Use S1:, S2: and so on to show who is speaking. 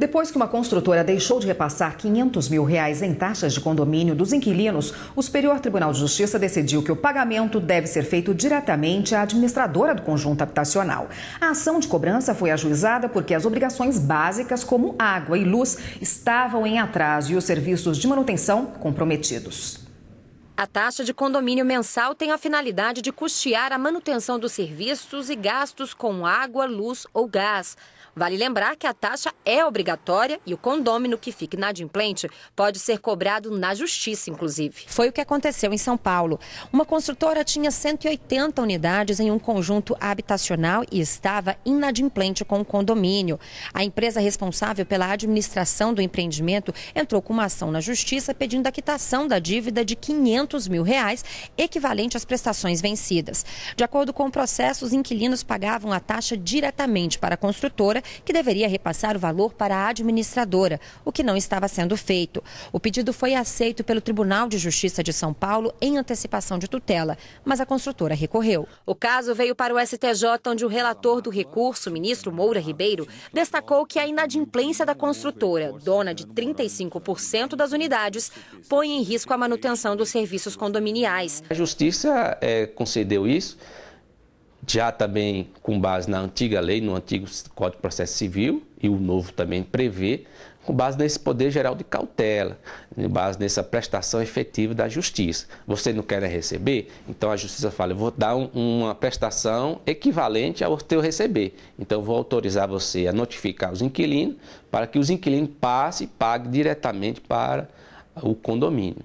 S1: Depois que uma construtora deixou de repassar 500 mil reais em taxas de condomínio dos inquilinos, o Superior Tribunal de Justiça decidiu que o pagamento deve ser feito diretamente à administradora do conjunto habitacional. A ação de cobrança foi ajuizada porque as obrigações básicas, como água e luz, estavam em atraso e os serviços de manutenção comprometidos.
S2: A taxa de condomínio mensal tem a finalidade de custear a manutenção dos serviços e gastos com água, luz ou gás. Vale lembrar que a taxa é obrigatória e o condômino que fique inadimplente pode ser cobrado na justiça, inclusive. Foi o que aconteceu em São Paulo. Uma construtora tinha 180 unidades em um conjunto habitacional e estava inadimplente com o condomínio. A empresa responsável pela administração do empreendimento entrou com uma ação na justiça pedindo a quitação da dívida de 500 200 mil reais, equivalente às prestações vencidas. De acordo com o processo, os inquilinos pagavam a taxa diretamente para a construtora, que deveria repassar o valor para a administradora, o que não estava sendo feito. O pedido foi aceito pelo Tribunal de Justiça de São Paulo em antecipação de tutela, mas a construtora recorreu. O caso veio para o STJ, onde o relator do recurso, ministro Moura Ribeiro, destacou que a inadimplência da construtora, dona de 35% das unidades, põe em risco a manutenção do serviço serviços
S3: condominiais. A Justiça é, concedeu isso, já também com base na antiga lei, no antigo Código de Processo Civil, e o novo também prevê, com base nesse poder geral de cautela, com base nessa prestação efetiva da justiça. Você não quer receber? Então a justiça fala, eu vou dar um, uma prestação equivalente ao teu receber. Então vou autorizar você a notificar os inquilinos para que os inquilinos passem e paguem diretamente para o condomínio.